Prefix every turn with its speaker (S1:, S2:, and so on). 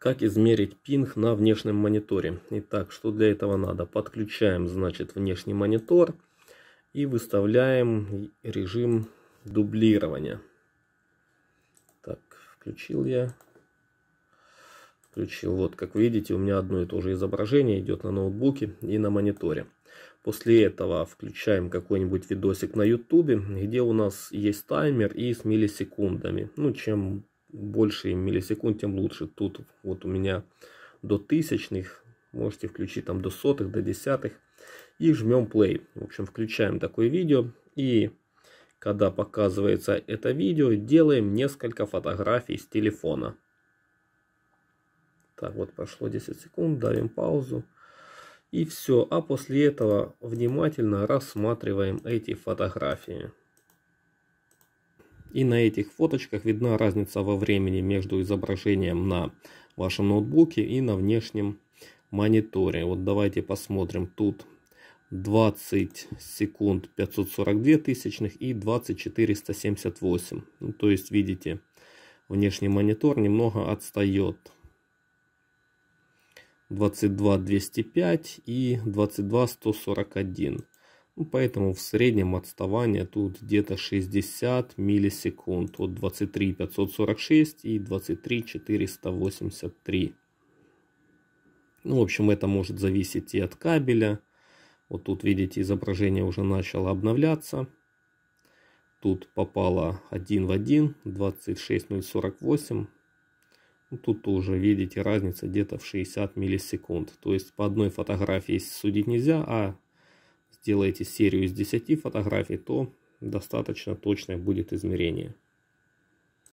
S1: Как измерить пинг на внешнем мониторе? Итак, что для этого надо? Подключаем, значит, внешний монитор и выставляем режим дублирования. Так, включил я. Включил. Вот, как видите, у меня одно и то же изображение идет на ноутбуке и на мониторе. После этого включаем какой-нибудь видосик на YouTube, где у нас есть таймер и с миллисекундами. Ну, чем больше миллисекунд, тем лучше. Тут вот у меня до тысячных, можете включить там до сотых, до десятых. И жмем play. В общем, включаем такое видео. И когда показывается это видео, делаем несколько фотографий с телефона. Так, вот прошло 10 секунд, давим паузу. И все. А после этого внимательно рассматриваем эти фотографии. И на этих фоточках видна разница во времени между изображением на вашем ноутбуке и на внешнем мониторе. Вот давайте посмотрим. Тут 20 секунд 542 тысячных и 2478. Ну, то есть, видите, внешний монитор немного отстает. 22205 и 22141. Ну, поэтому в среднем отставание тут где-то 60 миллисекунд от 23 546 и 23 483. Ну, в общем, это может зависеть и от кабеля. Вот тут, видите, изображение уже начало обновляться. Тут попало один в один, 26048. Ну, тут тоже, видите, разница где-то в 60 миллисекунд. То есть по одной фотографии судить нельзя, а сделаете серию из 10 фотографий, то достаточно точное будет измерение.